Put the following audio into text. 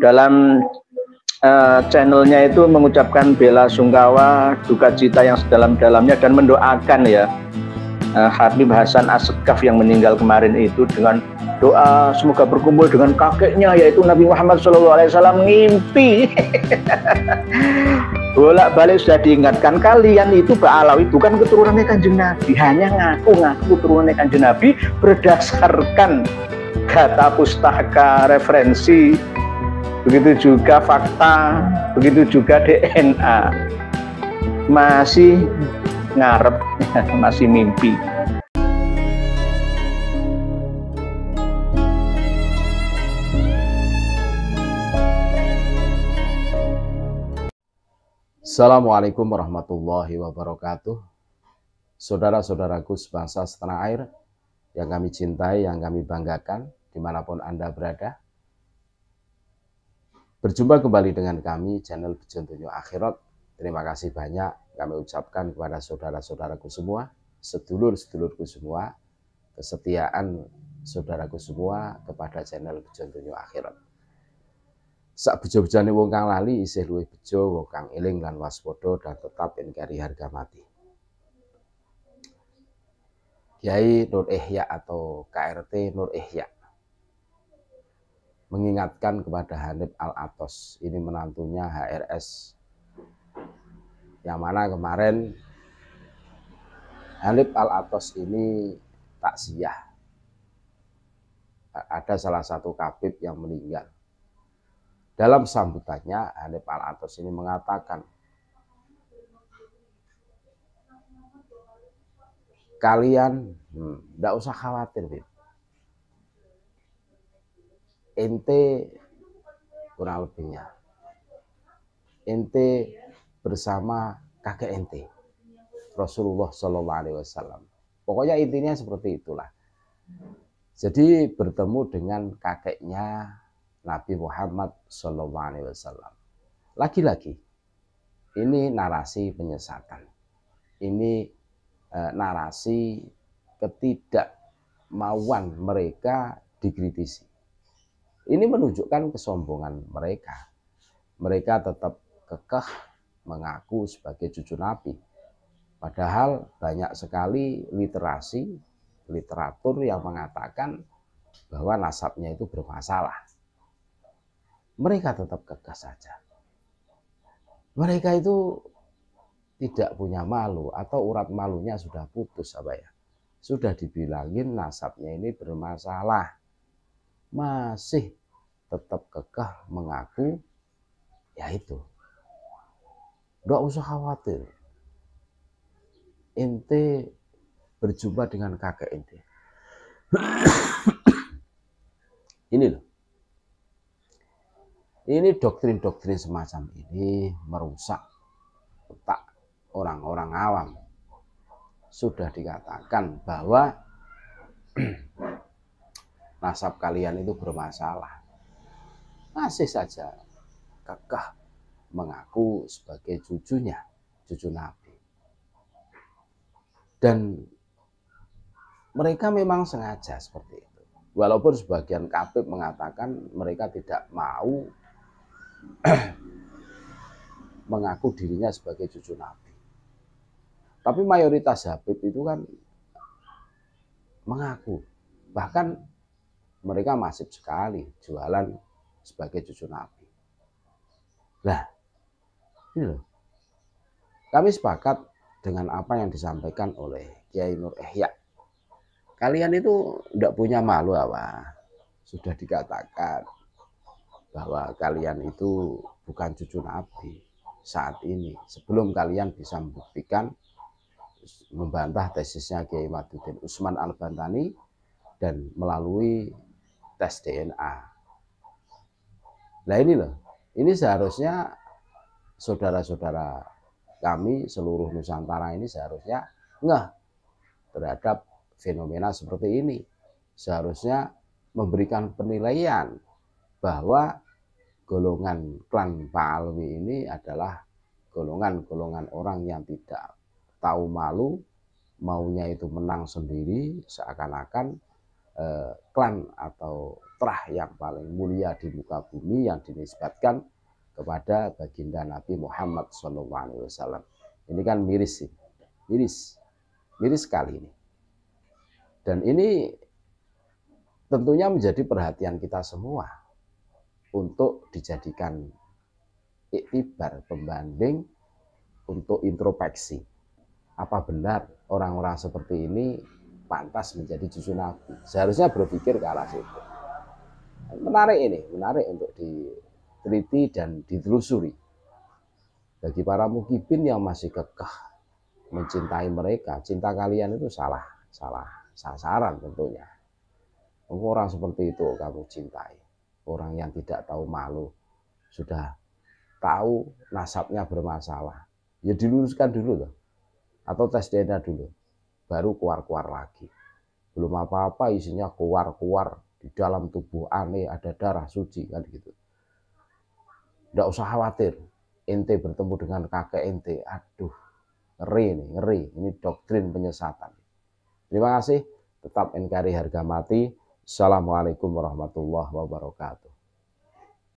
dalam uh, channelnya itu mengucapkan bela sungkawa, duka cita yang sedalam-dalamnya dan mendoakan ya uh, Habib Hasan Asgaf yang meninggal kemarin itu dengan doa semoga berkumpul dengan kakeknya yaitu Nabi Muhammad SAW ngimpi bolak-balik sudah diingatkan kalian itu Ba'alawi bukan keturunannya kanjeng Nabi hanya ngaku-ngaku keturunannya kanjeng Nabi berdasarkan kata pustaka referensi begitu juga fakta, begitu juga DNA. Masih ngarep, masih mimpi. Assalamualaikum warahmatullahi wabarakatuh. Saudara-saudaraku sebangsa setanah air yang kami cintai, yang kami banggakan, dimanapun Anda berada, Berjumpa kembali dengan kami channel Bejontunyo Akhirat. Terima kasih banyak kami ucapkan kepada saudara-saudaraku semua, sedulur-sedulurku semua, kesetiaan saudaraku semua kepada channel Bejontunyo Akhirat. Sak bejo-bejane wong kang lali isih luwih bejo wong kang eling lan waspada dan tetap ingkari harga mati. Kiai Nur Ihya atau KRT Nur Ihya mengingatkan kepada Hanif Al-Atos, ini menantunya HRS. Yang mana kemarin Hanif Al-Atos ini tak siyah Ada salah satu kabib yang meninggal. Dalam sambutannya, Hanif Al-Atos ini mengatakan, kalian tidak hmm, usah khawatir, Bip ente kurang lebihnya ente bersama kakek ente Rasulullah saw Wasallam pokoknya intinya seperti itulah jadi bertemu dengan kakeknya Nabi Muhammad saw Alaihi Wasallam lagi-lagi ini narasi penyesatan ini eh, narasi ketidakmauan mereka dikritisi ini menunjukkan kesombongan mereka. Mereka tetap kekeh mengaku sebagai cucu Nabi. Padahal banyak sekali literasi, literatur yang mengatakan bahwa nasabnya itu bermasalah. Mereka tetap kekeh saja. Mereka itu tidak punya malu atau urat malunya sudah putus apa ya sudah dibilangin nasabnya ini bermasalah masih tetap kekeh mengaku ya itu Gak usah khawatir ente berjumpa dengan kakek ente ini loh ini doktrin-doktrin semacam ini merusak otak orang-orang awam sudah dikatakan bahwa nasab kalian itu bermasalah masih saja kekeh mengaku sebagai cucunya, cucu Nabi. Dan mereka memang sengaja seperti itu. Walaupun sebagian kafir mengatakan mereka tidak mau mengaku dirinya sebagai cucu Nabi. Tapi mayoritas Habib itu kan mengaku. Bahkan mereka masif sekali jualan sebagai cucu Nabi. Nah, ini loh. Kami sepakat dengan apa yang disampaikan oleh Kiai Nur Ehya. Kalian itu tidak punya malu apa? Sudah dikatakan bahwa kalian itu bukan cucu Nabi saat ini. Sebelum kalian bisa membuktikan membantah tesisnya Kiai Madudin Usman Al-Bantani dan melalui tes DNA Nah ini loh, ini seharusnya saudara-saudara kami seluruh Nusantara ini seharusnya ngeh terhadap fenomena seperti ini. Seharusnya memberikan penilaian bahwa golongan klan Pak Alwi ini adalah golongan-golongan orang yang tidak tahu malu, maunya itu menang sendiri seakan-akan eh, klan atau terah yang paling mulia di muka bumi yang dinisbatkan kepada baginda Nabi Muhammad SAW. Ini kan miris sih, miris, miris sekali ini. Dan ini tentunya menjadi perhatian kita semua untuk dijadikan iktibar pembanding untuk introspeksi. Apa benar orang-orang seperti ini pantas menjadi cucu Nabi. Seharusnya berpikir ke arah situ. Menarik ini, menarik untuk diteliti dan ditelusuri. Bagi para mukibin yang masih kekeh mencintai mereka, cinta kalian itu salah, salah sasaran tentunya. Orang seperti itu kamu cintai. Orang yang tidak tahu malu, sudah tahu nasabnya bermasalah. Ya diluruskan dulu Atau tes DNA dulu baru keluar-keluar lagi. Belum apa-apa isinya keluar-keluar di dalam tubuh aneh ada darah suci kan gitu. Tidak usah khawatir, ente bertemu dengan kakek ente, aduh ngeri nih, ngeri. Ini doktrin penyesatan. Terima kasih, tetap NKRI harga mati. Assalamualaikum warahmatullahi wabarakatuh.